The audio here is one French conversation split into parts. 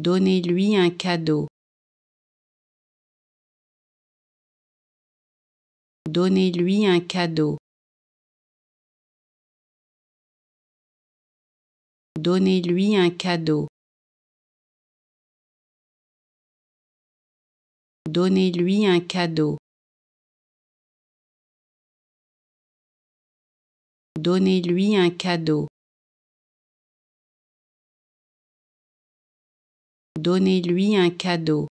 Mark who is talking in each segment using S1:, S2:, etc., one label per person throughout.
S1: donnez-lui un cadeau. Donnez-lui un cadeau. Donnez-lui un cadeau. Donnez-lui un cadeau. Donnez-lui un cadeau. donnez-lui un cadeau.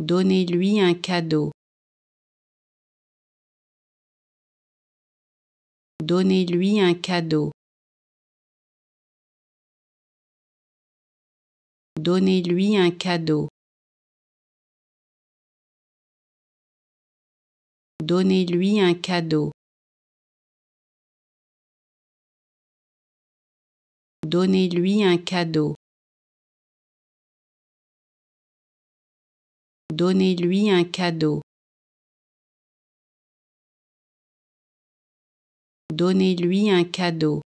S1: Donnez-lui un cadeau. Donnez-lui un cadeau. Donnez-lui un cadeau. Donnez-lui un cadeau. Donnez-lui un cadeau. Donnez-lui un cadeau. Donnez-lui un cadeau.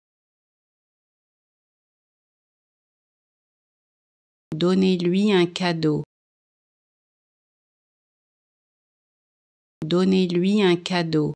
S1: Donnez-lui un cadeau. Donnez-lui un cadeau.